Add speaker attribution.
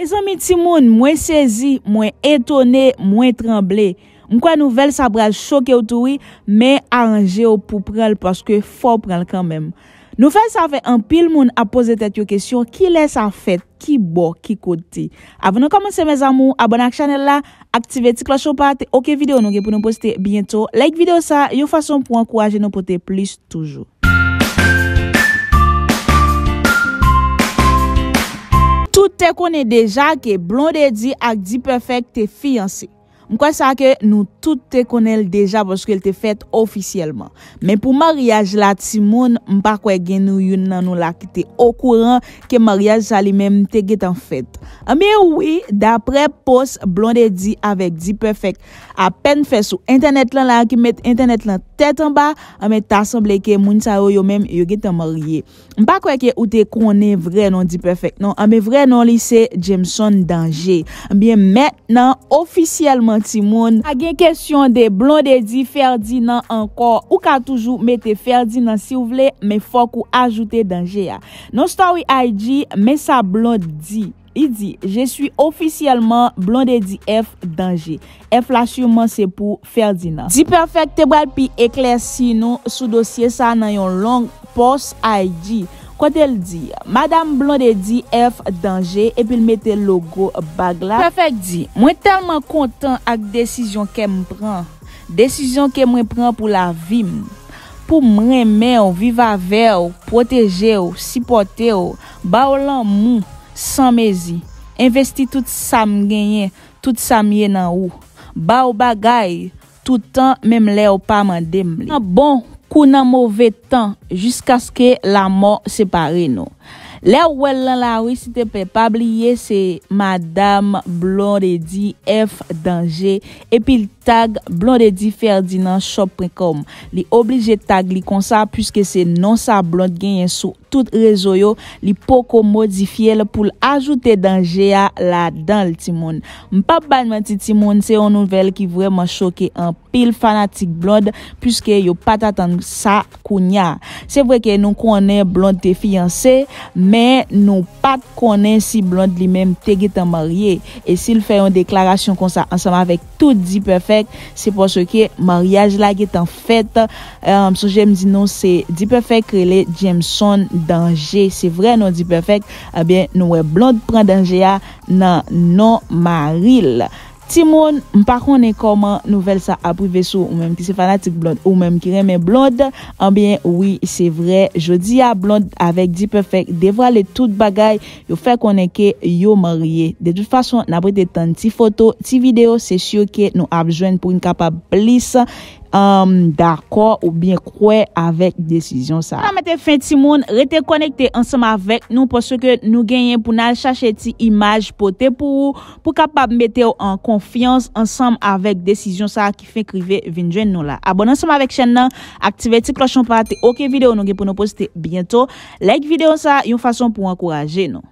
Speaker 1: E zon mi ti moun mwen sezi, mwen etone, mwen tremble. Mwen kwa nou vel sa bral choke ou toui, men aranje ou pou prel paske fò prel kanmem. Nou fel sa fe an pil moun apose tet yo kesyon ki lesa fet ki bo ki koti. Avoun nou komanse me zanmou, abonak chanel la, aktive ti klochon pa, te oke video nou ge pou nou poste bientou. Like video sa, yo fason pou an kouaje nou pote plis toujou. se konen deja ke blondedi ak dipefek te fiyansi. Mwen kwa sa ke nou tout te konel deja Boske el te fet ofisyeleman Men pou maryaj la ti moun Mwen pa kwe gen nou yon nan nou la Ki te okouran ke maryaj sa li men Te getan fet A mi oui, dapre pos Blondie di avek, di perfek A pen fes ou internet lan la Ki met internet lan tetan ba A mi tasemble ke moun sa yo yo men Yo getan marye Mwen pa kwe ke ou te konen vre non di perfek Non, a mi vre non lise Jemson Danje A mi men nan ofisyeleman A gen kesyon de blondedi Ferdinand ankor ou ka toujou mette Ferdinand si ou vle men fok ou ajoute danje ya. Non stawi IG men sa blondedi, i di je sou ofisyelman blondedi F danje. F la sureman se pou Ferdinand. Di perfektebou al pi ekler si nou sou dosye sa nan yon long post IG. Kwa de l di? Madame Blondie di F. Danger epil mette logo bag la. Prefèk di, mwen telman kontan ak desisyon ke mwen pran. Desisyon ke mwen pran pou la vim. Pou mwen men ou viva ver ou, proteje ou, sipote ou, ba ou lan moun, san mezi. Investi tout sa mwen genyen, tout sa mwen yen nan ou. Ba ou bagay, toutan mwen mle ou pa mwen demle. Nan bon. kou nan mouve tan, jisk aske la mou separe nou. Le wèl lan la wisi te pe pabliye se Madame Blondedit F. Danger epi l tag Blondedit Ferdinand Shop.com li oblije tag li konsa pwiske se non sa Blond genyen sou tout rezo yo li poko modifiye pou ajoute danje ya la dan l timon. Mpa ban man ti timon, se yon nouvel ki vwèman choke an pil fanatik blonde, pwiske yon pat atan sa kounya. Se vwè ke nou konen blonde te fiyanse, men nou pat konen si blonde li menm te getan marye. E si l fè yon deklarasyon konsa ansama vek tout di perfek, se pwoske mariage la getan fèt. Euh, so jèm di nou se di perfek krele Jameson Danje, se vre eh nan Di Perfek, nou e blonde pren danje ya nan nan maril. Ti moun, mpa konen koman nou vel sa aprive sou, ou menm ki se fanatik blonde, ou menm ki reme blonde, eh anbyen, wii, se vre, jodi ya blonde avèk Di Perfek devra le tout bagay, yo fè konen ke yo marye. De tout fason, nan apre de tan ti foto, ti video, se syo ke nou avjwen pou in kapab lisa, d'akor ou bien kwe avèk desisyon sa. Ah, Mwen te fè ti moun, rete konekte ansèm avèk nou pòsè ke nou genyen pou nal chache ti imaj pote pou pou kapap metè ou an konfiyans ansèm avèk desisyon sa ki fè krive vinjwen nou la. Abonansèm avèk chèn nan, aktive ti klochon pou ati ok videyo nou genye pou nou poste bientò. Like videyo sa, yon fason pou ankoraje nou.